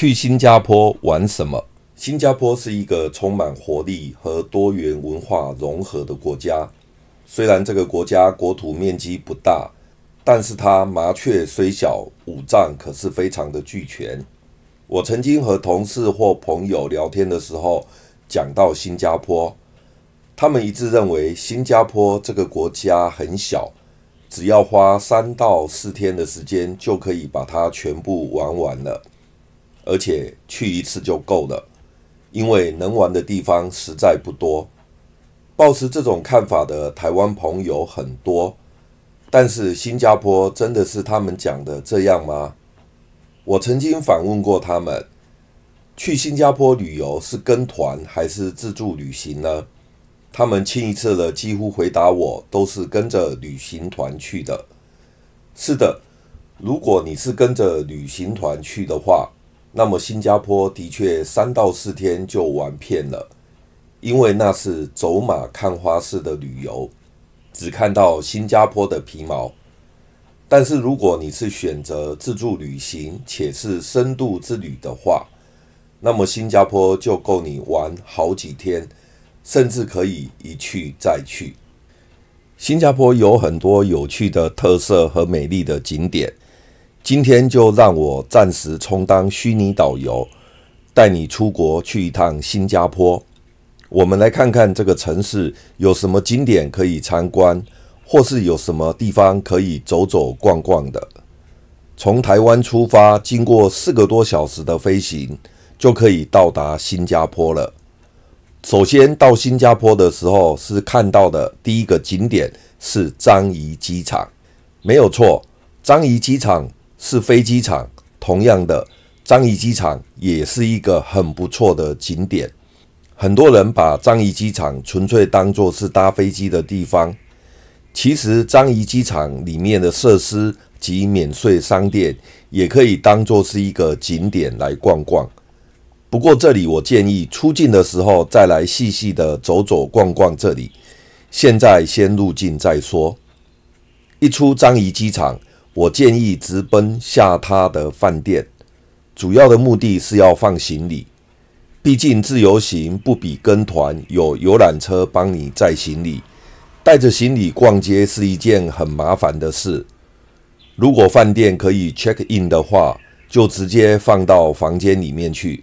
去新加坡玩什么？新加坡是一个充满活力和多元文化融合的国家。虽然这个国家国土面积不大，但是它麻雀虽小，五脏可是非常的俱全。我曾经和同事或朋友聊天的时候，讲到新加坡，他们一致认为新加坡这个国家很小，只要花三到四天的时间就可以把它全部玩完了。而且去一次就够了，因为能玩的地方实在不多。抱持这种看法的台湾朋友很多，但是新加坡真的是他们讲的这样吗？我曾经访问过他们，去新加坡旅游是跟团还是自助旅行呢？他们亲一次的几乎回答我都是跟着旅行团去的。是的，如果你是跟着旅行团去的话。那么，新加坡的确三到四天就玩遍了，因为那是走马看花式的旅游，只看到新加坡的皮毛。但是，如果你是选择自助旅行且是深度之旅的话，那么新加坡就够你玩好几天，甚至可以一去再去。新加坡有很多有趣的特色和美丽的景点。今天就让我暂时充当虚拟导游，带你出国去一趟新加坡。我们来看看这个城市有什么景点可以参观，或是有什么地方可以走走逛逛的。从台湾出发，经过四个多小时的飞行，就可以到达新加坡了。首先到新加坡的时候，是看到的第一个景点是樟宜机场，没有错，樟宜机场。是飞机场，同样的，樟宜机场也是一个很不错的景点。很多人把樟宜机场纯粹当做是搭飞机的地方，其实樟宜机场里面的设施及免税商店也可以当做是一个景点来逛逛。不过这里我建议出境的时候再来细细的走走逛逛这里。现在先入境再说。一出樟宜机场。我建议直奔下榻的饭店，主要的目的是要放行李。毕竟自由行不比跟团，有游览车帮你载行李，带着行李逛街是一件很麻烦的事。如果饭店可以 check in 的话，就直接放到房间里面去；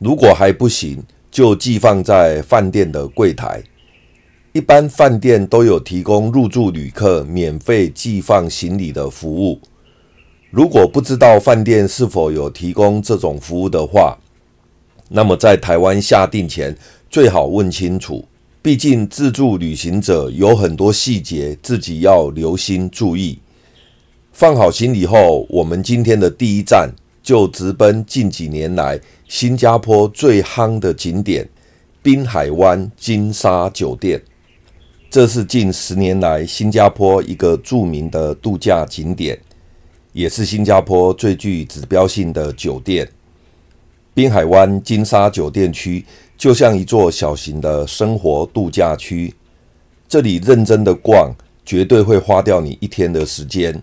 如果还不行，就寄放在饭店的柜台。一般饭店都有提供入住旅客免费寄放行李的服务。如果不知道饭店是否有提供这种服务的话，那么在台湾下定前最好问清楚。毕竟自助旅行者有很多细节自己要留心注意。放好行李后，我们今天的第一站就直奔近几年来新加坡最夯的景点——滨海湾金沙酒店。这是近十年来新加坡一个著名的度假景点，也是新加坡最具指标性的酒店——滨海湾金沙酒店区，就像一座小型的生活度假区。这里认真的逛，绝对会花掉你一天的时间。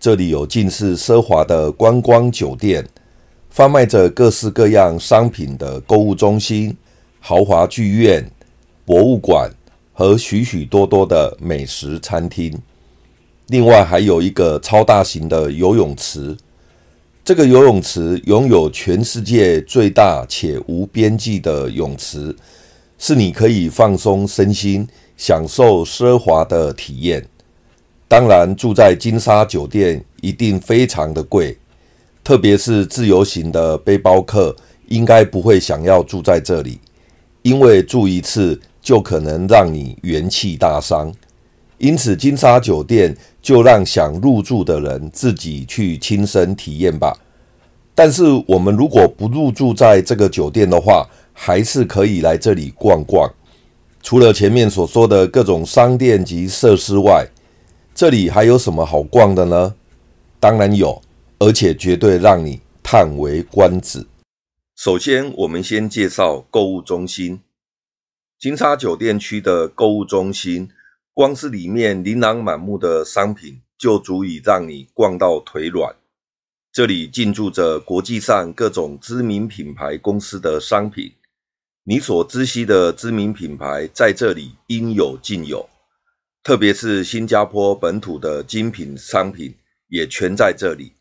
这里有尽是奢华的观光酒店，贩卖着各式各样商品的购物中心，豪华剧院、博物馆。和许许多多的美食餐厅，另外还有一个超大型的游泳池。这个游泳池拥有全世界最大且无边际的泳池，是你可以放松身心、享受奢华的体验。当然，住在金沙酒店一定非常的贵，特别是自由行的背包客应该不会想要住在这里，因为住一次。就可能让你元气大伤，因此金沙酒店就让想入住的人自己去亲身体验吧。但是我们如果不入住在这个酒店的话，还是可以来这里逛逛。除了前面所说的各种商店及设施外，这里还有什么好逛的呢？当然有，而且绝对让你叹为观止。首先，我们先介绍购物中心。金沙酒店区的购物中心，光是里面琳琅满目的商品，就足以让你逛到腿软。这里进驻着国际上各种知名品牌公司的商品，你所知悉的知名品牌在这里应有尽有。特别是新加坡本土的精品商品，也全在这里。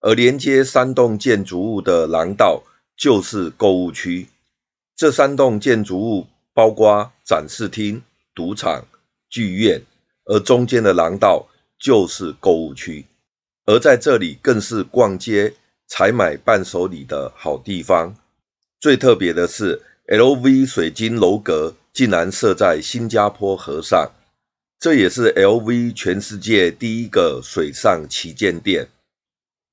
而连接三栋建筑物的廊道就是购物区，这三栋建筑物。包括展示厅、赌场、剧院，而中间的廊道就是购物区，而在这里更是逛街、采买伴手礼的好地方。最特别的是，L V 水晶楼阁竟然设在新加坡河上，这也是 L V 全世界第一个水上旗舰店。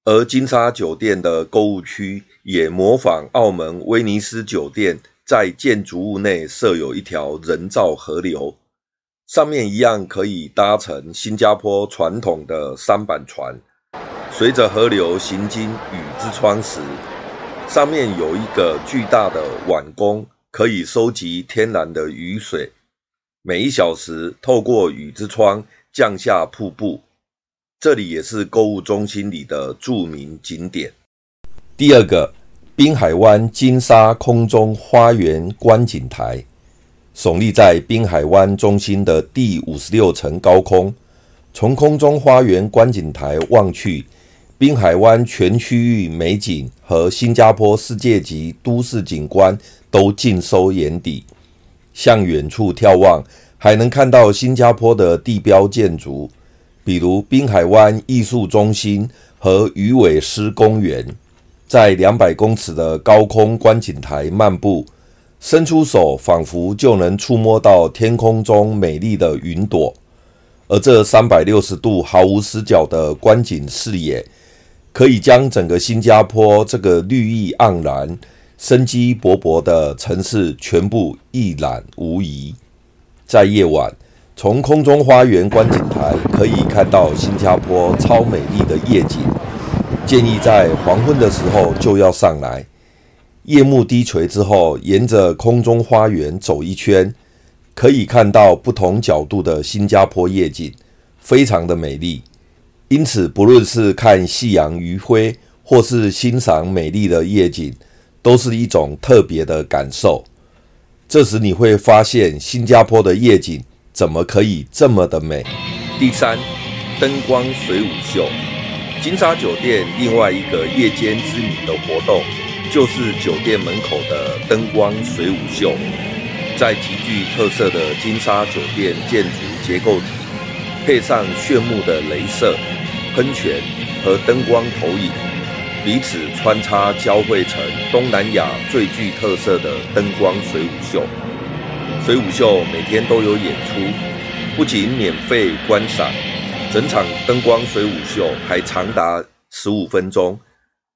而金沙酒店的购物区也模仿澳门威尼斯酒店。在建筑物内设有一条人造河流，上面一样可以搭乘新加坡传统的三板船。随着河流行经雨之窗时，上面有一个巨大的碗弓，可以收集天然的雨水。每一小时透过雨之窗降下瀑布。这里也是购物中心里的著名景点。第二个。滨海湾金沙空中花园观景台耸立在滨海湾中心的第五十六层高空。从空中花园观景台望去，滨海湾全区域美景和新加坡世界级都市景观都尽收眼底。向远处眺望，还能看到新加坡的地标建筑，比如滨海湾艺术中心和鱼尾狮公园。在两百公尺的高空观景台漫步，伸出手仿佛就能触摸到天空中美丽的云朵，而这三百六十度毫无死角的观景视野，可以将整个新加坡这个绿意盎然、生机勃勃的城市全部一览无遗。在夜晚，从空中花园观景台可以看到新加坡超美丽的夜景。建议在黄昏的时候就要上来，夜幕低垂之后，沿着空中花园走一圈，可以看到不同角度的新加坡夜景，非常的美丽。因此，不论是看夕阳余晖，或是欣赏美丽的夜景，都是一种特别的感受。这时你会发现，新加坡的夜景怎么可以这么的美？第三，灯光水舞秀。金沙酒店另外一个夜间知名的活动，就是酒店门口的灯光水舞秀。在极具特色的金沙酒店建筑结构体，配上炫目的镭射、喷泉和灯光投影，彼此穿插交汇成东南亚最具特色的灯光水舞秀。水舞秀每天都有演出，不仅免费观赏。整场灯光水舞秀还长达十五分钟，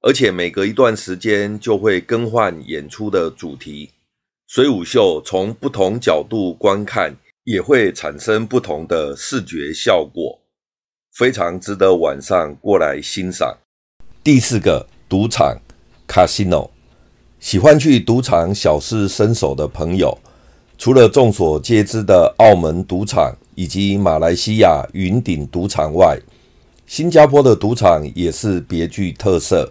而且每隔一段时间就会更换演出的主题。水舞秀从不同角度观看也会产生不同的视觉效果，非常值得晚上过来欣赏。第四个，赌场 （Casino）。喜欢去赌场小试身手的朋友，除了众所皆知的澳门赌场。以及马来西亚云顶赌场外，新加坡的赌场也是别具特色。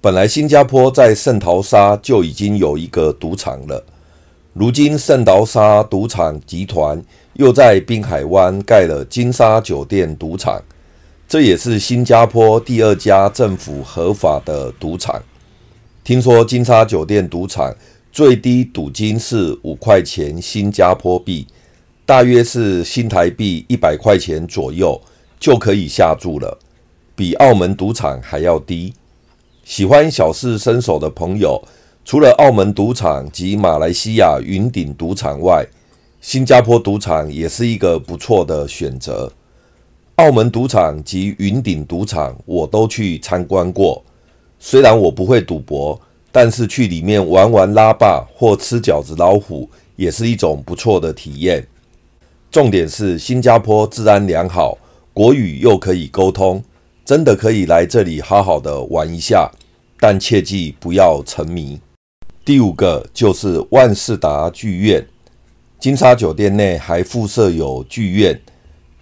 本来新加坡在圣淘沙就已经有一个赌场了，如今圣淘沙赌场集团又在滨海湾盖了金沙酒店赌场，这也是新加坡第二家政府合法的赌场。听说金沙酒店赌场最低赌金是五块钱新加坡币。大约是新台币一百块钱左右就可以下注了，比澳门赌场还要低。喜欢小试身手的朋友，除了澳门赌场及马来西亚云顶赌场外，新加坡赌场也是一个不错的选择。澳门赌场及云顶赌场我都去参观过，虽然我不会赌博，但是去里面玩玩拉霸或吃饺子老虎也是一种不错的体验。重点是新加坡治安良好，国语又可以沟通，真的可以来这里好好的玩一下，但切记不要沉迷。第五个就是万事达剧院，金沙酒店内还附设有剧院，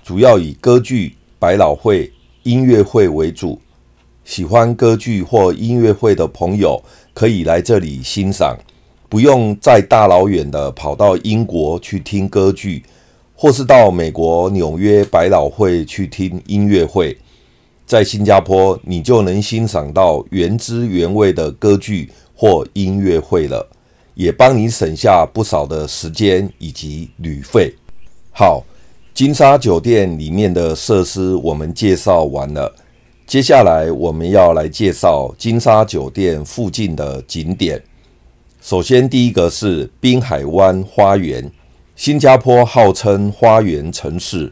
主要以歌剧、百老汇音乐会为主。喜欢歌剧或音乐会的朋友可以来这里欣赏，不用再大老远的跑到英国去听歌剧。或是到美国纽约百老汇去听音乐会，在新加坡你就能欣赏到原汁原味的歌剧或音乐会了，也帮你省下不少的时间以及旅费。好，金沙酒店里面的设施我们介绍完了，接下来我们要来介绍金沙酒店附近的景点。首先第一个是滨海湾花园。新加坡号称花园城市，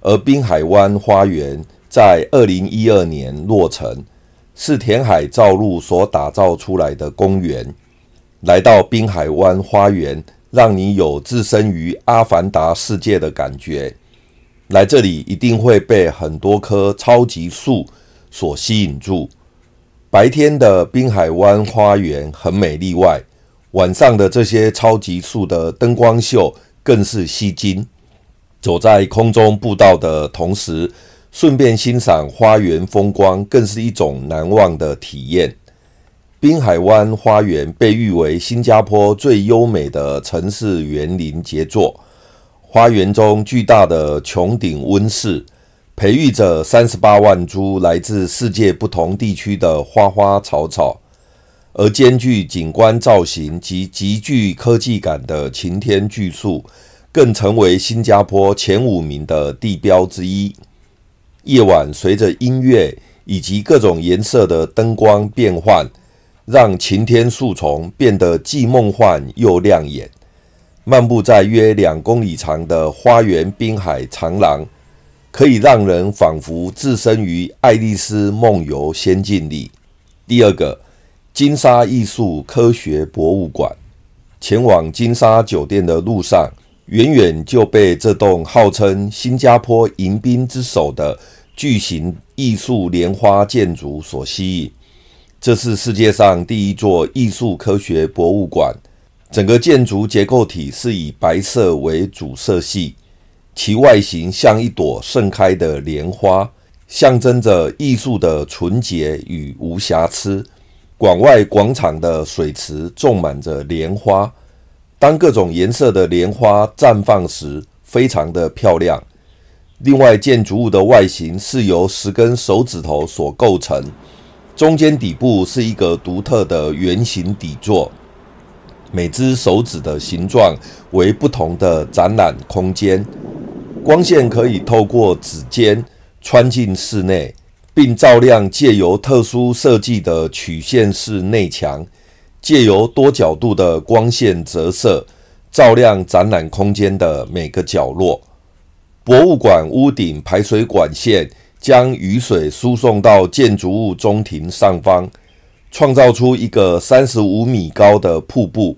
而滨海湾花园在二零一二年落成，是填海造陆所打造出来的公园。来到滨海湾花园，让你有置身于阿凡达世界的感觉。来这里一定会被很多棵超级树所吸引住。白天的滨海湾花园很美丽，外晚上的这些超级树的灯光秀。更是吸睛，走在空中步道的同时，顺便欣赏花园风光，更是一种难忘的体验。滨海湾花园被誉为新加坡最优美的城市园林杰作，花园中巨大的穹顶温室，培育着三十八万株来自世界不同地区的花花草草。而兼具景观造型及极具科技感的擎天巨树，更成为新加坡前五名的地标之一。夜晚随着音乐以及各种颜色的灯光变换，让擎天树丛变得既梦幻又亮眼。漫步在约两公里长的花园滨海长廊，可以让人仿佛置身于爱丽丝梦游仙境里。第二个。金沙艺术科学博物馆，前往金沙酒店的路上，远远就被这栋号称新加坡迎宾之首的巨型艺术莲花建筑所吸引。这是世界上第一座艺术科学博物馆，整个建筑结构体是以白色为主色系，其外形像一朵盛开的莲花，象征着艺术的纯洁与无瑕疵。广外广场的水池种满着莲花，当各种颜色的莲花绽放时，非常的漂亮。另外，建筑物的外形是由十根手指头所构成，中间底部是一个独特的圆形底座，每只手指的形状为不同的展览空间，光线可以透过指尖穿进室内。并照亮，借由特殊设计的曲线式内墙，借由多角度的光线折射，照亮展览空间的每个角落。博物馆屋顶排水管线将雨水输送到建筑物中庭上方，创造出一个三十五米高的瀑布，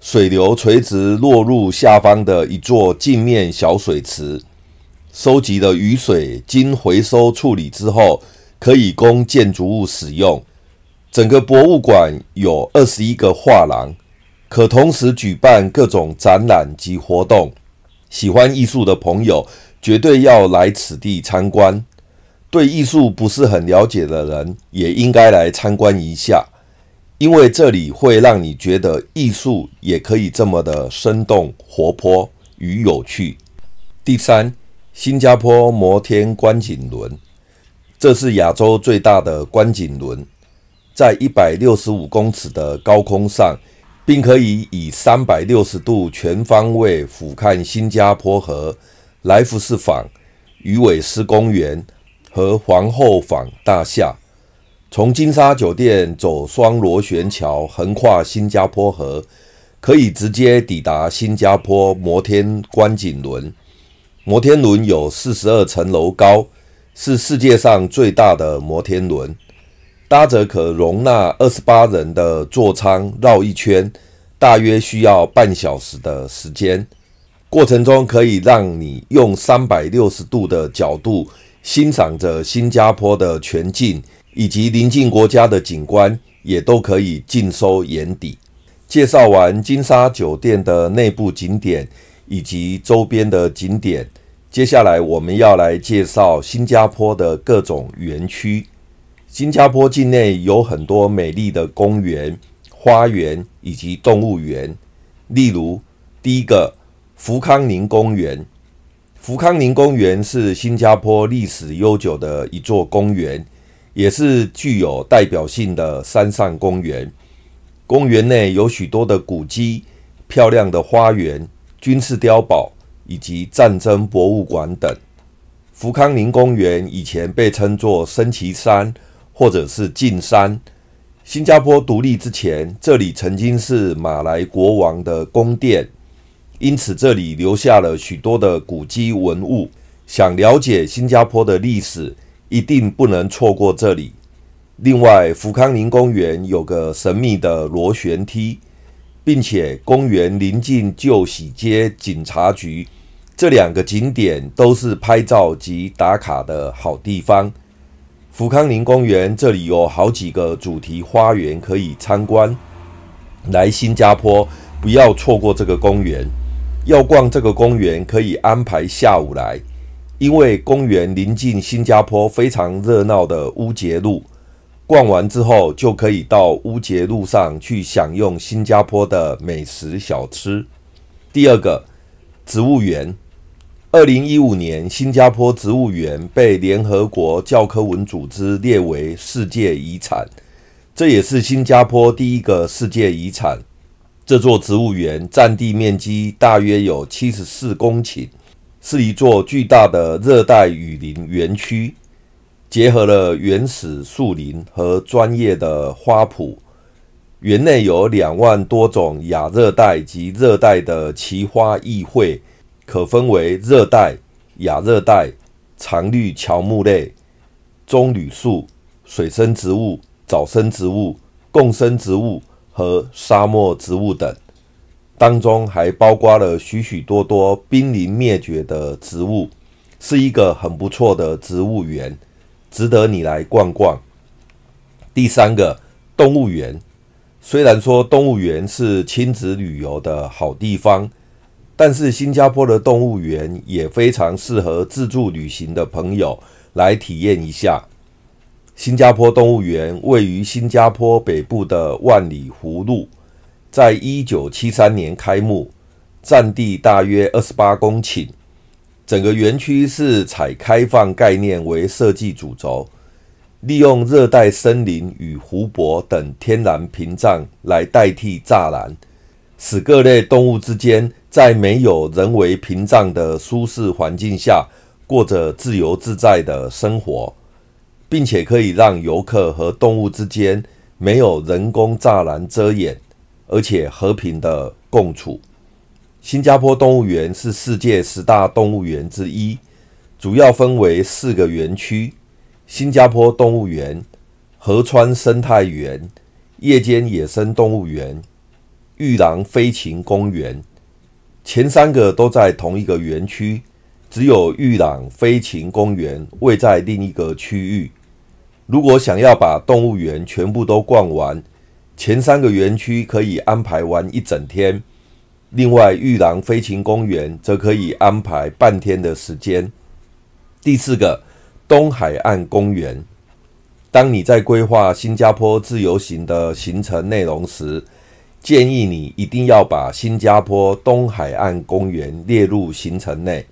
水流垂直落入下方的一座镜面小水池。收集的雨水经回收处理之后，可以供建筑物使用。整个博物馆有二十一个画廊，可同时举办各种展览及活动。喜欢艺术的朋友绝对要来此地参观。对艺术不是很了解的人也应该来参观一下，因为这里会让你觉得艺术也可以这么的生动、活泼与有趣。第三。新加坡摩天观景轮，这是亚洲最大的观景轮，在一百六十五公尺的高空上，并可以以三百六十度全方位俯瞰新加坡河、来福士坊、鱼尾狮公园和皇后坊大厦。从金沙酒店走双螺旋桥横跨新加坡河，可以直接抵达新加坡摩天观景轮。摩天轮有四十二层楼高，是世界上最大的摩天轮。搭着可容纳二十八人的座舱绕一圈，大约需要半小时的时间。过程中可以让你用三百六十度的角度欣赏着新加坡的全境以及邻近国家的景观，也都可以尽收眼底。介绍完金沙酒店的内部景点。以及周边的景点。接下来我们要来介绍新加坡的各种园区。新加坡境内有很多美丽的公园、花园以及动物园。例如，第一个福康宁公园。福康宁公园是新加坡历史悠久的一座公园，也是具有代表性的山上公园。公园内有许多的古迹、漂亮的花园。军事碉堡以及战争博物馆等。福康宁公园以前被称作升旗山，或者是进山。新加坡独立之前，这里曾经是马来国王的宫殿，因此这里留下了许多的古迹文物。想了解新加坡的历史，一定不能错过这里。另外，福康宁公园有个神秘的螺旋梯。并且公园临近旧喜街警察局，这两个景点都是拍照及打卡的好地方。福康宁公园这里有好几个主题花园可以参观，来新加坡不要错过这个公园。要逛这个公园可以安排下午来，因为公园临近新加坡非常热闹的乌节路。逛完之后，就可以到乌节路上去享用新加坡的美食小吃。第二个，植物园。二零一五年，新加坡植物园被联合国教科文组织列为世界遗产，这也是新加坡第一个世界遗产。这座植物园占地面积大约有七十四公顷，是一座巨大的热带雨林园区。结合了原始树林和专业的花圃，园内有两万多种亚热带及热带的奇花异卉，可分为热带、亚热带常绿乔木类、棕榈树、水生植物、早生植物、共生植物和沙漠植物等，当中还包括了许许多多濒临灭绝的植物，是一个很不错的植物园。值得你来逛逛。第三个，动物园。虽然说动物园是亲子旅游的好地方，但是新加坡的动物园也非常适合自助旅行的朋友来体验一下。新加坡动物园位于新加坡北部的万里湖路，在一九七三年开幕，占地大约二十八公顷。整个园区是采开放概念为设计主轴，利用热带森林与湖泊等天然屏障来代替栅栏，使各类动物之间在没有人为屏障的舒适环境下，过着自由自在的生活，并且可以让游客和动物之间没有人工栅栏遮掩，而且和平的共处。新加坡动物园是世界十大动物园之一，主要分为四个园区：新加坡动物园、河川生态园、夜间野生动物园、玉兰飞禽公园。前三个都在同一个园区，只有玉兰飞禽公园位在另一个区域。如果想要把动物园全部都逛完，前三个园区可以安排玩一整天。另外，玉廊飞禽公园则可以安排半天的时间。第四个，东海岸公园。当你在规划新加坡自由行的行程内容时，建议你一定要把新加坡东海岸公园列入行程内。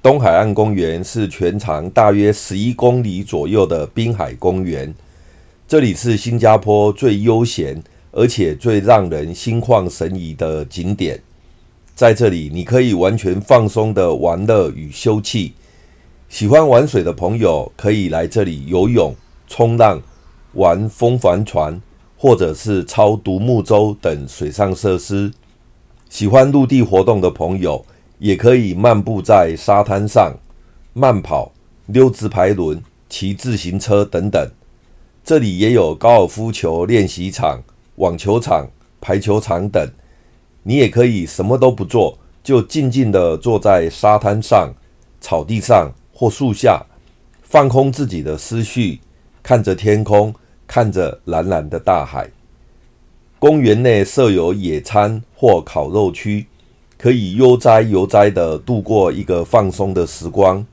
东海岸公园是全长大约十一公里左右的滨海公园，这里是新加坡最悠闲。而且最让人心旷神怡的景点在这里，你可以完全放松的玩乐与休憩。喜欢玩水的朋友可以来这里游泳、冲浪、玩风帆船，或者是超独木舟等水上设施。喜欢陆地活动的朋友也可以漫步在沙滩上、慢跑、溜直排轮、骑自行车等等。这里也有高尔夫球练习场。网球场、排球场等，你也可以什么都不做，就静静地坐在沙滩上、草地上或树下，放空自己的思绪，看着天空，看着蓝蓝的大海。公园内设有野餐或烤肉区，可以悠哉悠哉地度过一个放松的时光。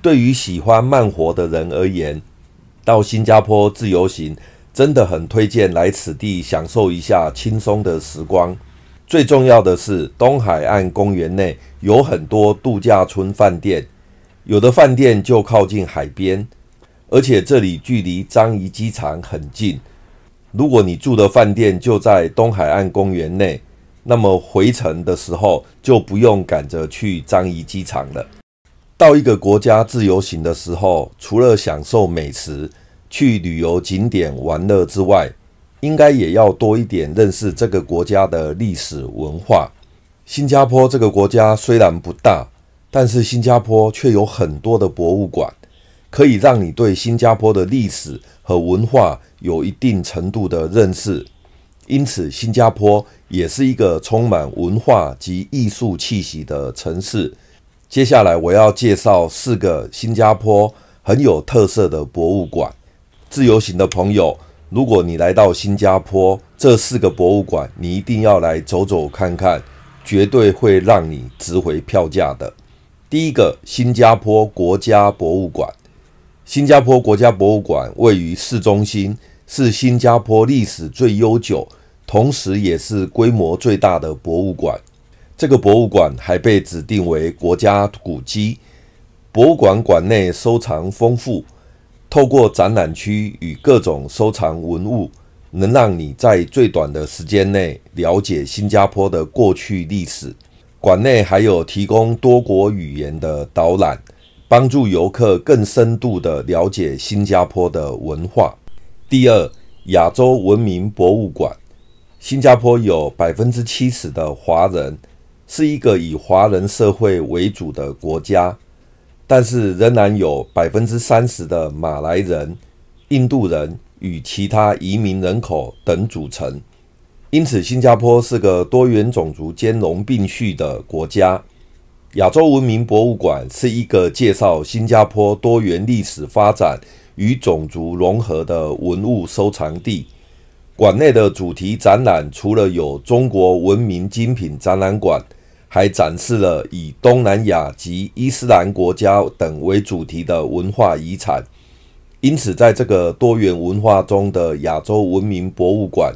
对于喜欢慢活的人而言，到新加坡自由行。真的很推荐来此地享受一下轻松的时光。最重要的是，东海岸公园内有很多度假村饭店，有的饭店就靠近海边，而且这里距离樟仪机场很近。如果你住的饭店就在东海岸公园内，那么回程的时候就不用赶着去樟仪机场了。到一个国家自由行的时候，除了享受美食，去旅游景点玩乐之外，应该也要多一点认识这个国家的历史文化。新加坡这个国家虽然不大，但是新加坡却有很多的博物馆，可以让你对新加坡的历史和文化有一定程度的认识。因此，新加坡也是一个充满文化及艺术气息的城市。接下来我要介绍四个新加坡很有特色的博物馆。自由行的朋友，如果你来到新加坡，这四个博物馆你一定要来走走看看，绝对会让你值回票价的。第一个，新加坡国家博物馆。新加坡国家博物馆位于市中心，是新加坡历史最悠久，同时也是规模最大的博物馆。这个博物馆还被指定为国家古迹。博物馆馆内收藏丰富。透过展览区与各种收藏文物，能让你在最短的时间内了解新加坡的过去历史。馆内还有提供多国语言的导览，帮助游客更深度的了解新加坡的文化。第二，亚洲文明博物馆。新加坡有百分之七十的华人，是一个以华人社会为主的国家。但是仍然有百分之三十的马来人、印度人与其他移民人口等组成，因此新加坡是个多元种族兼容并蓄的国家。亚洲文明博物馆是一个介绍新加坡多元历史发展与种族融合的文物收藏地。馆内的主题展览除了有中国文明精品展览馆。还展示了以东南亚及伊斯兰国家等为主题的文化遗产，因此，在这个多元文化中的亚洲文明博物馆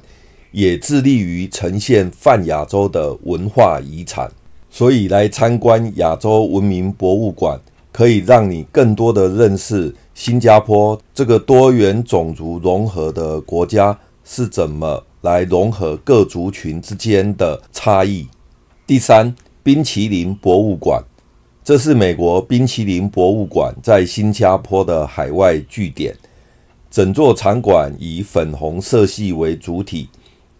也致力于呈现泛亚洲的文化遗产。所以，来参观亚洲文明博物馆，可以让你更多的认识新加坡这个多元种族融合的国家是怎么来融合各族群之间的差异。第三。冰淇淋博物馆，这是美国冰淇淋博物馆在新加坡的海外据点。整座场馆以粉红色系为主体，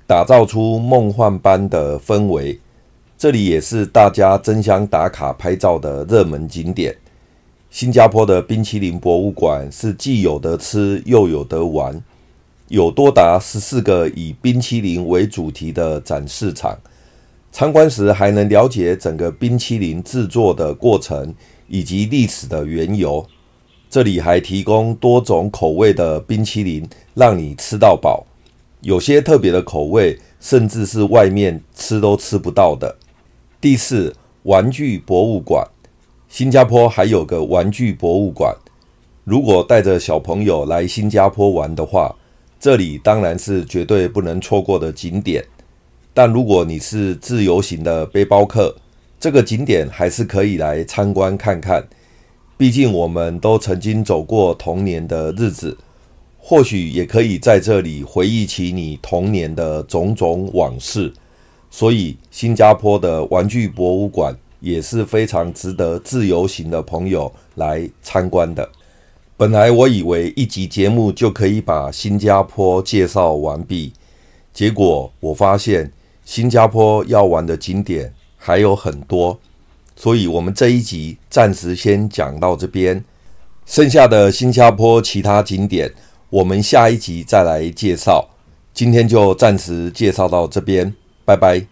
打造出梦幻般的氛围。这里也是大家争相打卡拍照的热门景点。新加坡的冰淇淋博物馆是既有得吃又有得玩，有多达十四个以冰淇淋为主题的展示场。参观时还能了解整个冰淇淋制作的过程以及历史的缘由。这里还提供多种口味的冰淇淋，让你吃到饱。有些特别的口味，甚至是外面吃都吃不到的。第四，玩具博物馆。新加坡还有个玩具博物馆，如果带着小朋友来新加坡玩的话，这里当然是绝对不能错过的景点。但如果你是自由行的背包客，这个景点还是可以来参观看看。毕竟我们都曾经走过童年的日子，或许也可以在这里回忆起你童年的种种往事。所以，新加坡的玩具博物馆也是非常值得自由行的朋友来参观的。本来我以为一集节目就可以把新加坡介绍完毕，结果我发现。新加坡要玩的景点还有很多，所以我们这一集暂时先讲到这边。剩下的新加坡其他景点，我们下一集再来介绍。今天就暂时介绍到这边，拜拜。